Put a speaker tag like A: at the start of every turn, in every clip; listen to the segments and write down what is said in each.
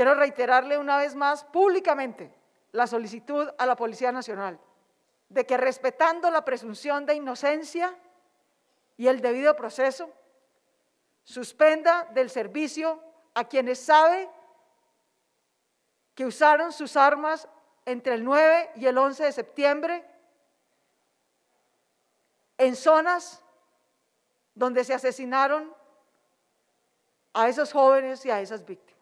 A: quiero reiterarle una vez más públicamente la solicitud a la Policía Nacional de que respetando la presunción de inocencia y el debido proceso, suspenda del servicio a quienes sabe que usaron sus armas entre el 9 y el 11 de septiembre en zonas donde se asesinaron a esos jóvenes y a esas víctimas.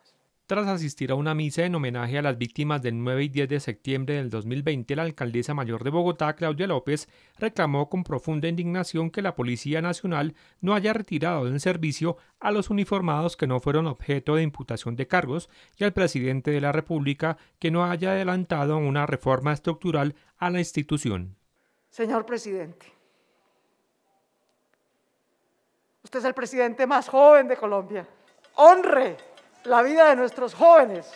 B: Tras asistir a una misa en homenaje a las víctimas del 9 y 10 de septiembre del 2020, la alcaldesa mayor de Bogotá, Claudia López, reclamó con profunda indignación que la Policía Nacional no haya retirado del servicio a los uniformados que no fueron objeto de imputación de cargos y al presidente de la República que no haya adelantado una reforma estructural a la institución.
A: Señor presidente, usted es el presidente más joven de Colombia. Honre la vida de nuestros jóvenes.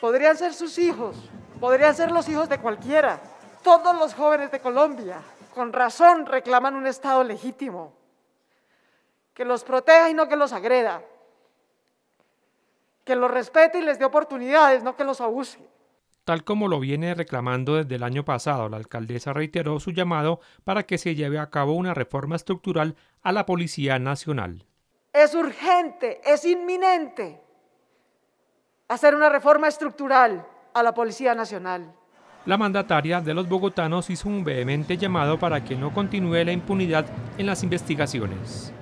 A: Podrían ser sus hijos, podrían ser los hijos de cualquiera. Todos los jóvenes de Colombia, con razón, reclaman un Estado legítimo, que los proteja y no que los agreda, que los respete y les dé oportunidades, no que los abuse.
B: Tal como lo viene reclamando desde el año pasado, la alcaldesa reiteró su llamado para que se lleve a cabo una reforma estructural a la Policía Nacional.
A: Es urgente, es inminente hacer una reforma estructural a la Policía Nacional.
B: La mandataria de los bogotanos hizo un vehemente llamado para que no continúe la impunidad en las investigaciones.